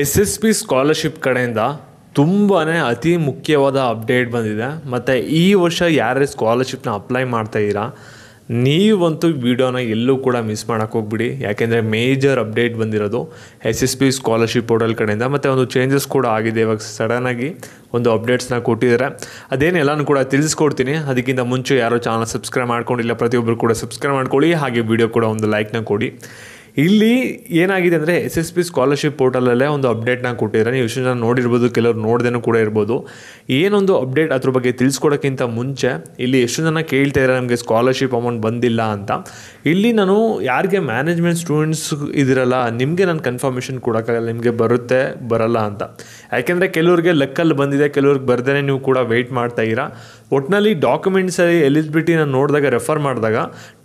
S S P scholarship ಕಡೆಯಿಂದ ತುಂಬಾ ಅತಿ ಮುಖ್ಯವಾದ ಅಪ್ಡೇಟ್ ಬಂದಿದೆ ಮತ್ತು ಈ ವರ್ಷ ಯಾರೇ ಸ್ಕಾಲರ್ಶಿಪ್ನ ಅಪ್ಲೈ ಮಾಡ್ತಾಯಿದ್ದೀರಾ ನೀವಂತೂ ವಿಡಿಯೋನ ಎಲ್ಲೂ ಕೂಡ ಮಿಸ್ ಮಾಡೋಕ್ಕೆ ಹೋಗ್ಬಿಡಿ ಯಾಕೆಂದರೆ ಮೇಜರ್ ಅಪ್ಡೇಟ್ ಬಂದಿರೋದು S S P scholarship portal ಕಡೆಯಿಂದ ಮತ್ತು ಒಂದು ಚೇಂಜಸ್ ಕೂಡ ಆಗಿದೆ ಇವಾಗ ಸಡನ್ನಾಗಿ ಒಂದು ಅಪ್ಡೇಟ್ಸ್ನ ಕೊಟ್ಟಿದ್ದಾರೆ ಅದೇನೆಲ್ಲನೂ ಕೂಡ ತಿಳಿಸ್ಕೊಡ್ತೀನಿ ಅದಕ್ಕಿಂತ ಮುಂಚೆ ಯಾರೋ ಚಾನಲ್ ಸಬ್ಸ್ಕ್ರೈಬ್ ಮಾಡ್ಕೊಂಡಿಲ್ಲ ಪ್ರತಿಯೊಬ್ಬರು ಕೂಡ ಸಬ್ಸ್ಕ್ರೈಬ್ ಮಾಡ್ಕೊಳ್ಳಿ ಹಾಗೆ ವಿಡಿಯೋ ಕೂಡ ಒಂದು ಲೈಕ್ನ ಕೊಡಿ ಇಲ್ಲಿ ಏನಾಗಿದೆ ಅಂದರೆ ಎಸ್ ಎಸ್ ಪಿ ಸ್ಕಾಲರ್ಶಿಪ್ ಪೋರ್ಟಲಲ್ಲೇ ಒಂದು ಅಪ್ಡೇಟ್ನ ಕೊಟ್ಟಿದ್ದಾರೆ ನೀವು ಇಷ್ಟು ಜನ ನೋಡಿರ್ಬೋದು ಕೆಲವರು ನೋಡ್ದೇನು ಕೂಡ ಇರ್ಬೋದು ಏನೊಂದು ಅಪ್ಡೇಟ್ ಅದ್ರ ಬಗ್ಗೆ ತಿಳಿಸ್ಕೊಡೋಕ್ಕಿಂತ ಮುಂಚೆ ಇಲ್ಲಿ ಎಷ್ಟು ಜನ ಕೇಳ್ತಾ ಇದ್ದಾರೆ ನಮಗೆ ಸ್ಕಾಲರ್ಶಿಪ್ ಅಮೌಂಟ್ ಬಂದಿಲ್ಲ ಅಂತ ಇಲ್ಲಿ ನಾನು ಯಾರಿಗೆ ಮ್ಯಾನೇಜ್ಮೆಂಟ್ ಸ್ಟೂಡೆಂಟ್ಸ್ ಇದಿರಲ್ಲ ನಿಮಗೆ ನಾನು ಕನ್ಫರ್ಮೇಷನ್ ಕೊಡೋಕ್ಕಾಗಲ್ಲ ನಿಮಗೆ ಬರುತ್ತೆ ಬರಲ್ಲ ಅಂತ ಯಾಕೆಂದರೆ ಕೆಲವ್ರಿಗೆ ಲೆಕ್ಕಲ್ಲಿ ಬಂದಿದೆ ಕೆಲವ್ರಿಗೆ ಬರ್ದೇ ನೀವು ಕೂಡ ವೆಯ್ಟ್ ಮಾಡ್ತಾ ಇದ್ದೀರಾ ಒಟ್ಟಿನಲ್ಲಿ ಡಾಕ್ಯುಮೆಂಟ್ಸ್ ಎಲಿಜಿಬಿಲಿಟಿ ನಾನು ನೋಡಿದಾಗ ರೆಫರ್ ಮಾಡಿದಾಗ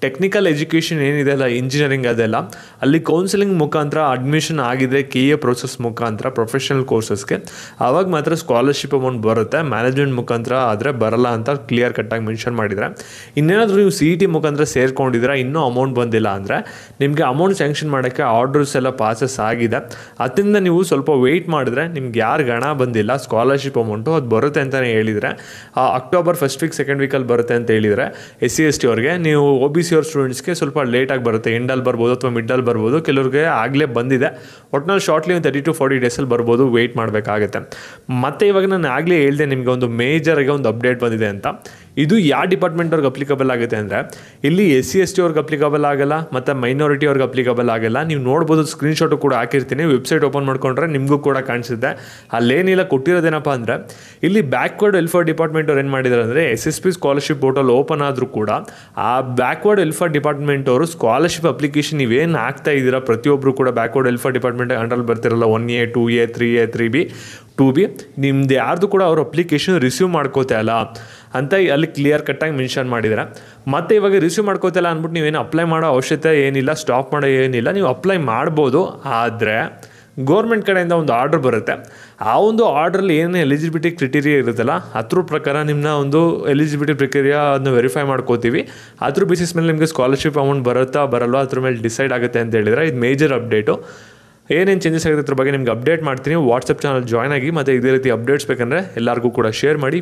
ಟೆಕ್ನಿಕಲ್ ಎಜುಕೇಷನ್ ಏನಿದೆ ಅಲ್ಲ ಇಂಜಿನಿಯರಿಂಗ್ ಅದೆಲ್ಲ ಅಲ್ಲಿ ಕೌನ್ಸಿಲಿಂಗ್ ಮುಖಾಂತರ ಅಡ್ಮಿಷನ್ ಆಗಿದೆ ಕೆ ಎ ಪ್ರೊಸೆಸ್ ಮುಖಾಂತರ ಪ್ರೊಫೆಷನಲ್ ಕೋರ್ಸಸ್ಗೆ ಆವಾಗ ಮಾತ್ರ ಸ್ಕಾಲರ್ಶಿಪ್ ಅಮೌಂಟ್ ಬರುತ್ತೆ ಮ್ಯಾನೇಜ್ಮೆಂಟ್ ಮುಖಾಂತರ ಆದರೆ ಬರಲ್ಲ ಅಂತ ಕ್ಲಿಯರ್ ಕಟ್ಟಾಗಿ ಮೆನ್ಷನ್ ಮಾಡಿದರೆ ಇನ್ನೇನಾದರೂ ನೀವು ಸಿ ಇ ಟಿ ಮುಖಾಂತರ ಸೇರ್ಕೊಂಡಿದ್ರೆ ಇನ್ನೂ ಅಮೌಂಟ್ ಬಂದಿಲ್ಲ ಅಂದರೆ ನಿಮಗೆ ಅಮೌಂಟ್ ಸ್ಯಾಂಕ್ಷನ್ ಮಾಡೋಕ್ಕೆ ಆರ್ಡರ್ಸ್ ಎಲ್ಲ ಪಾಸಸ್ ಆಗಿದೆ ಅದರಿಂದ ನೀವು ಸ್ವಲ್ಪ ವೆಯ್ಟ್ ಮಾಡಿದ್ರೆ ನಿಮ್ಗೆ ಯಾರು ಗಣ ಬಂದಿಲ್ಲ ಸ್ಕಾಲರ್ಶಿಪ್ ಅಮೌಂಟು ಅದು ಬರುತ್ತೆ ಅಂತಲೇ ಹೇಳಿದರೆ ಅಕ್ಟೋಬರ್ ಫಸ್ಟ್ ವೀಕ್ ಸೆಕೆಂಡ್ ವೀಕಲ್ಲಿ ಬರುತ್ತೆ ಅಂತ ಹೇಳಿದರೆ ಎಸ್ ಸಿ ಎಸ್ ಟಿ ಅವ್ರಿಗೆ ನೀವು ಒ ಬಿ ಸಿ ಅವ್ರ ಸ್ಟೂಡೆಂಟ್ಸ್ಗೆ ಸ್ವಲ್ಪ ಲೇಟಾಗಿ ಬರುತ್ತೆ ಎಂಡಲ್ಲಿ ಬರ್ಬೋದು ಅಥವಾ ಮಿಡ್ಡಲ್ಲಿ ಬರ್ಬೋದು ಕೆಲವ್ರಿಗೆ ಆಗಲೇ ಬಂದಿದೆ ಒಟ್ನಲ್ಲಿ ಶಾರ್ಟ್ಲಿ ಒಂದು ತರ್ಟಿ ಟು ಫಾರ್ಟಿ ಡೇಸಲ್ಲಿ ಬರ್ಬೋದು ವೆಯ್ಟ್ ಮಾಡಬೇಕಾಗತ್ತೆ ಮತ್ತೆ ಇವಾಗ ನಾನು ಆಗಲೇ ಹೇಳಿದೆ ನಿಮಗೆ ಒಂದು ಮೇಜರಾಗಿ ಒಂದು ಅಪ್ಡೇಟ್ ಬಂದಿದೆ ಅಂತ ಇದು ಯಾವ ಡಿಪಾರ್ಟ್ಮೆಂಟ್ ಅವ್ರಿಗೆ ಅಪ್ಲಿಕಬಲ್ ಆಗುತ್ತೆ ಅಂದರೆ ಇಲ್ಲಿ ಎಸ್ ಸಿ ಎಸ್ ಟಿ ಅವ್ರಿಗೆ ಅಪ್ಲಿಕಬಲ್ ಆಗಲ್ಲ ಮತ್ತು ಮೈನಾರಿಟಿ ಅವ್ರಿಗೆ ಅಪ್ಲಿಕಬಲ್ ಆಗಲ್ಲ ನೀವು ನೋಡ್ಬೋದು ಸ್ಕ್ರೀನ್ಶಾಟು ಕೂಡ ಹಾಕಿರ್ತೀನಿ ವೆಬ್ಸೈಟ್ ಓಪನ್ ಮಾಡ್ಕೊಂಡ್ರೆ ನಿಮಗೂ ಕೂಡ ಕಾಣಿಸುತ್ತೆ ಅಲ್ಲೇನಿಲ್ಲ ಕೊಟ್ಟಿರೋದೇನಪ್ಪ ಅಂದರೆ ಇಲ್ಲಿ ಬ್ಯಾಕ್ವರ್ಡ್ ವೆಲ್ಫೇರ್ ಡಿಪಾರ್ಟ್ಮೆಂಟ್ ಅವ್ರು ಏನು ಮಾಡಿದ್ದಾರೆ ಅಂದರೆ S S P scholarship portal open ಆದರೂ ಕೂಡ ಆ ಬ್ಯಾಕ್ವರ್ಡ್ ವೆಲ್ಫೇರ್ ಡಿಪಾರ್ಟ್ಮೆಂಟ್ ಅವರು ಸ್ಕಾಲರ್ಶಿಪ್ ಅಪ್ಲಿಕೇಶನ್ ನೀವೇನು ಹಾಕ್ತಾ ಇದ್ದೀರಾ ಪ್ರತಿಯೊಬ್ಬರು ಕೂಡ ಬ್ಯಾಕ್ವರ್ಡ್ ವೆಲ್ಫೇರ್ ಡಿಪಾರ್ಟ್ಮೆಂಟ್ ಅಂಡ್ರಲ್ಲಿ ಬರ್ತಿರಲ್ಲ one A two A three A three B two B ನಿಮ್ದು ಯಾರ್ದು ಕೂಡ ಅವ್ರ ಅಪ್ಲಿಕೇಶನ್ ರಿಸೀವ್ ಮಾಡ್ಕೋತಲ್ಲ ಅಂತ ಅಲ್ಲಿ ಕ್ಲಿಯರ್ ಕಟ್ಟಾಗಿ ಮೆನ್ಷನ್ ಮಾಡಿದ್ದಾರೆ ಮತ್ತೆ ಇವಾಗ ರಿಸೀವ್ ಮಾಡ್ಕೋತಲ್ಲ ಅಂದ್ಬಿಟ್ಟು ನೀವೇನು ಅಪ್ಲೈ ಮಾಡೋ ಅವಶ್ಯಕತೆ ಏನಿಲ್ಲ ಸ್ಟಾಪ್ ಮಾಡೋ ಏನಿಲ್ಲ ನೀವು ಅಪ್ಲೈ ಮಾಡ್ಬೋದು ಆದರೆ ಗೌರ್ಮೆಂಟ್ ಕಡೆಯಿಂದ ಒಂದು ಆರ್ಡ್ರ್ ಬರುತ್ತೆ ಆ ಒಂದು ಆರ್ಡ್ರಲ್ಲಿ ಏನೇ ಎಲಿಜಿಬಿಲಿಟಿ ಕ್ರಿಟೀರಿಯಾ ಇರುತ್ತಲ್ಲ ಅದ್ರ ಪ್ರಕಾರ ನಿಮ್ಮನ್ನ ಒಂದು ಎಲಿಜಿಬಿಲಿಟಿ ಪ್ರಕ್ರಿಯೆ ಅದನ್ನ ವೆರಿಫೈ ಮಾಡ್ಕೋತೀವಿ ಅದ್ರ ಬೇಸಿಸ್ ಮೇಲೆ ನಿಮಗೆ ಸ್ಕಾಲರ್ಶಿಪ್ ಅಮೌಂಟ್ ಬರುತ್ತಾ ಬರಲ್ವಾ ಅದ್ರ ಮೇಲೆ ಡಿಸೈಡ್ ಆಗುತ್ತೆ ಅಂತ ಹೇಳಿದರೆ ಇದು ಮೇಜರ್ ಅಪ್ಡೇಟು ಏನೇನು ಚೇಂಜಸ್ ಆಗಿದೆ ಅದ್ರ ಬಗ್ಗೆ ನಿಮ್ಗೆ ಅಪ್ಡೇಟ್ ಮಾಡ್ತೀನಿ ವಾಟ್ಸಪ್ ಚಾನಲ್ ಜಾಯ್ನ್ ಆಗಿ ಮತ್ತು ಇದೇ ರೀತಿ ಅಪ್ಡೇಟ್ಸ್ ಬೇಕಂದರೆ ಎಲ್ಲರಿಗೂ ಕೂಡ ಶೇರ್ ಮಾಡಿ